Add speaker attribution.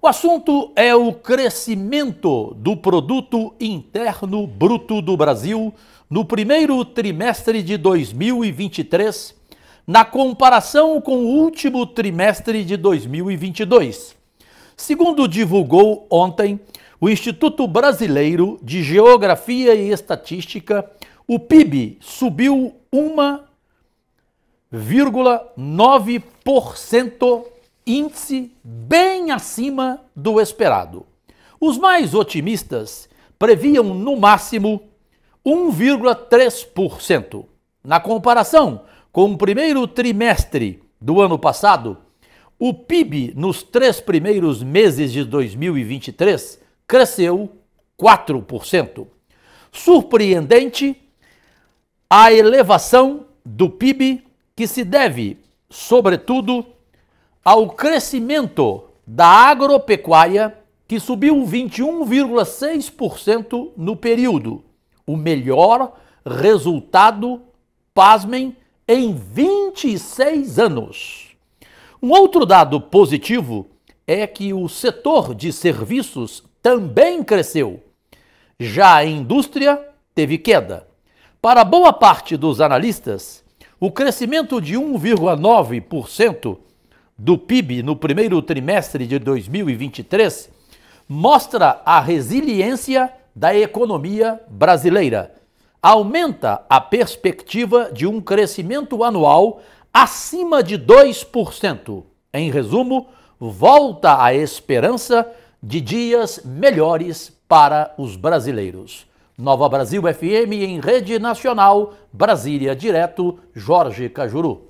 Speaker 1: O assunto é o crescimento do produto interno bruto do Brasil no primeiro trimestre de 2023, na comparação com o último trimestre de 2022. Segundo divulgou ontem o Instituto Brasileiro de Geografia e Estatística, o PIB subiu 1,9% índice bem acima do esperado. Os mais otimistas previam no máximo 1,3%. Na comparação com o primeiro trimestre do ano passado, o PIB nos três primeiros meses de 2023 cresceu 4%. Surpreendente a elevação do PIB que se deve, sobretudo, ao crescimento da agropecuária, que subiu 21,6% no período, o melhor resultado, pasmem, em 26 anos. Um outro dado positivo é que o setor de serviços também cresceu. Já a indústria teve queda. Para boa parte dos analistas, o crescimento de 1,9% do PIB no primeiro trimestre de 2023 mostra a resiliência da economia brasileira. Aumenta a perspectiva de um crescimento anual acima de 2%. Em resumo, volta a esperança de dias melhores para os brasileiros. Nova Brasil FM em rede nacional, Brasília direto, Jorge Cajuru.